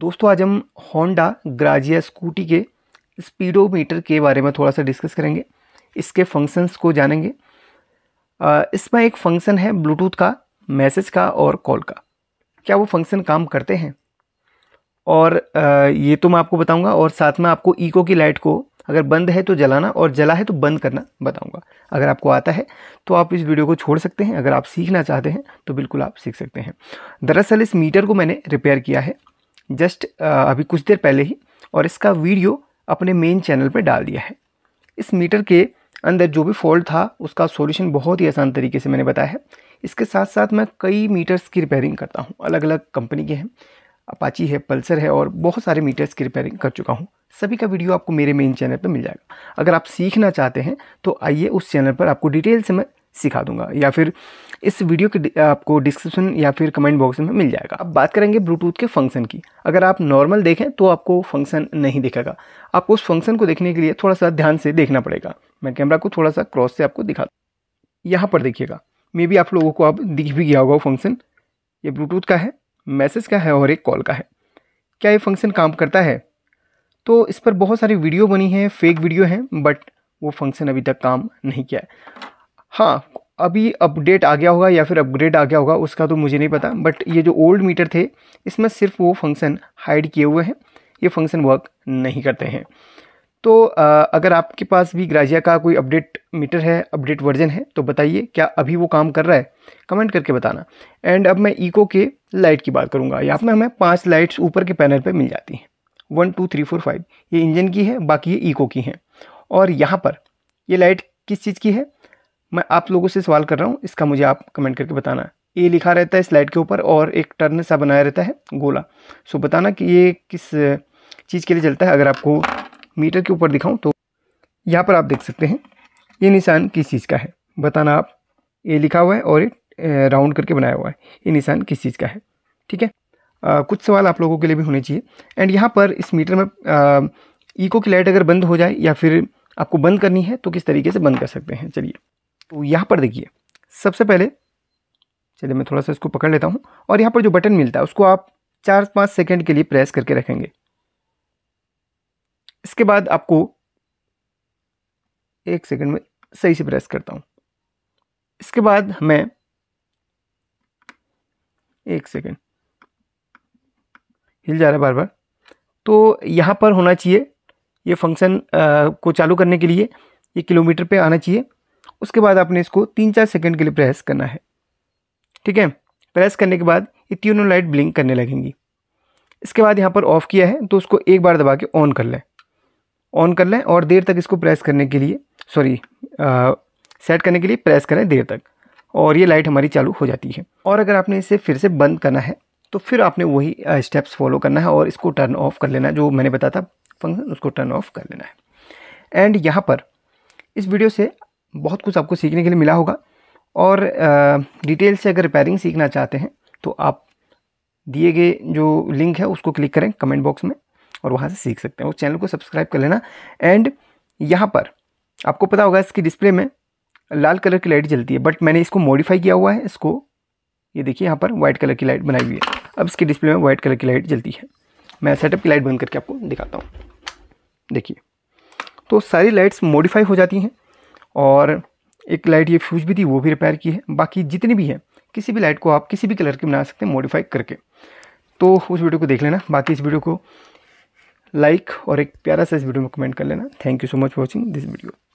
दोस्तों आज हम होंडा ग्राजिया स्कूटी के स्पीडोमीटर के बारे में थोड़ा सा डिस्कस करेंगे इसके फंक्शंस को जानेंगे इसमें एक फंक्शन है ब्लूटूथ का मैसेज का और कॉल का क्या वो फंक्शन काम करते हैं और ये तो मैं आपको बताऊंगा और साथ में आपको ईको की लाइट को अगर बंद है तो जलाना और जला है तो बंद करना बताऊंगा अगर आपको आता है तो आप इस वीडियो को छोड़ सकते हैं अगर आप सीखना चाहते हैं तो बिल्कुल आप सीख सकते हैं दरअसल इस मीटर को मैंने रिपेयर किया है जस्ट अभी कुछ देर पहले ही और इसका वीडियो अपने मेन चैनल पर डाल दिया है इस मीटर के अंदर जो भी फॉल्ट था उसका सॉल्यूशन बहुत ही आसान तरीके से मैंने बताया है इसके साथ साथ मैं कई मीटर्स की रिपेयरिंग करता हूँ अलग अलग कंपनी के हैं अपाची है पल्सर है और बहुत सारे मीटर्स की रिपेयरिंग कर चुका हूँ सभी का वीडियो आपको मेरे मेन चैनल पर मिल जाएगा अगर आप सीखना चाहते हैं तो आइए उस चैनल पर आपको डिटेल से मैं सिखा दूंगा या फिर इस वीडियो के आपको डिस्क्रिप्शन या फिर कमेंट बॉक्स में मिल जाएगा अब बात करेंगे ब्लूटूथ के फंक्शन की अगर आप नॉर्मल देखें तो आपको फंक्शन नहीं दिखेगा आपको उस फंक्शन को देखने के लिए थोड़ा सा ध्यान से देखना पड़ेगा मैं कैमरा को थोड़ा सा क्रॉस से आपको दिखा यहाँ पर देखिएगा मे बी आप लोगों को आप दिख भी गया होगा वो फंक्शन ये ब्लूटूथ का है मैसेज का है और एक कॉल का है क्या ये फंक्शन काम करता है तो इस पर बहुत सारी वीडियो बनी है फेक वीडियो हैं बट वो फंक्शन अभी तक काम नहीं किया है हाँ अभी अपडेट आ गया होगा या फिर अपग्रेड आ गया होगा उसका तो मुझे नहीं पता बट ये जो ओल्ड मीटर थे इसमें सिर्फ वो फंक्शन हाइड किए हुए हैं ये फंक्शन वर्क नहीं करते हैं तो अगर आपके पास भी ग्राजिया का कोई अपडेट मीटर है अपडेट वर्जन है तो बताइए क्या अभी वो काम कर रहा है कमेंट करके बताना एंड अब मैं ईको के लाइट की बात करूँगा यहाँ पर हमें पाँच लाइट्स ऊपर के पैनल पर मिल जाती हैं one two three four five ये इंजन की है बाकी ये ईको की हैं और यहाँ पर ये लाइट किस चीज़ की है मैं आप लोगों से सवाल कर रहा हूँ इसका मुझे आप कमेंट करके बताना है ये लिखा रहता है स्लाइड के ऊपर और एक टर्न सा बनाया रहता है गोला सो बताना कि ये किस चीज़ के लिए चलता है अगर आपको मीटर के ऊपर दिखाऊँ तो यहाँ पर आप देख सकते हैं ये निशान किस चीज़ का है बताना आप ये लिखा हुआ है और एक राउंड करके बनाया हुआ है ये निशान किस चीज़ का है ठीक है आ, कुछ सवाल आप लोगों के लिए भी होने चाहिए एंड यहाँ पर इस मीटर में ईको की लाइट अगर बंद हो जाए या फिर आपको बंद करनी है तो किस तरीके से बंद कर सकते हैं चलिए तो यहाँ पर देखिए सबसे पहले चलिए मैं थोड़ा सा इसको पकड़ लेता हूँ और यहाँ पर जो बटन मिलता है उसको आप चार पाँच सेकेंड के लिए प्रेस करके रखेंगे इसके बाद आपको एक सेकेंड में सही से प्रेस करता हूँ इसके बाद हमें एक सेकेंड हिल जा रहा है बार बार तो यहाँ पर होना चाहिए ये फंक्शन को चालू करने के लिए ये किलोमीटर पे आना चाहिए उसके बाद आपने इसको तीन चार सेकेंड के लिए प्रेस करना है ठीक है प्रेस करने के बाद ये तीनों लाइट ब्लिंक करने लगेंगी इसके बाद यहाँ पर ऑफ़ किया है तो उसको एक बार दबा के ऑन कर लें ऑन कर लें और देर तक इसको प्रेस करने के लिए सॉरी सेट करने के लिए प्रेस करें देर तक और ये लाइट हमारी चालू हो जाती है और अगर आपने इसे फिर से बंद करना है तो फिर आपने वही स्टेप्स फॉलो करना है और इसको टर्न ऑफ कर लेना है जो मैंने बताया था फंक्शन उसको टर्न ऑफ कर लेना है एंड यहाँ पर इस वीडियो से बहुत कुछ आपको सीखने के लिए मिला होगा और डिटेल से अगर रिपेयरिंग सीखना चाहते हैं तो आप दिए गए जो लिंक है उसको क्लिक करें कमेंट बॉक्स में और वहाँ से सीख सकते हैं उस चैनल को सब्सक्राइब कर लेना एंड यहाँ पर आपको पता होगा इसकी डिस्प्ले में लाल कलर की लाइट जलती है बट मैंने इसको मॉडिफाई किया हुआ है इसको ये देखिए यहाँ पर वाइट कलर की लाइट बनाई हुई है अब इसके डिस्प्ले में वाइट कलर की लाइट जलती है मैं सेटअप की लाइट बंद करके आपको दिखाता हूँ देखिए तो सारी लाइट्स मॉडिफाई हो जाती हैं और एक लाइट ये फ्यूज भी थी वो भी रिपेयर की है बाकी जितनी भी है किसी भी लाइट को आप किसी भी कलर की बना सकते हैं मॉडिफाई करके तो उस वीडियो को देख लेना बाकी इस वीडियो को लाइक और एक प्यारा सा इस वीडियो में कमेंट कर लेना thank you so much for watching this video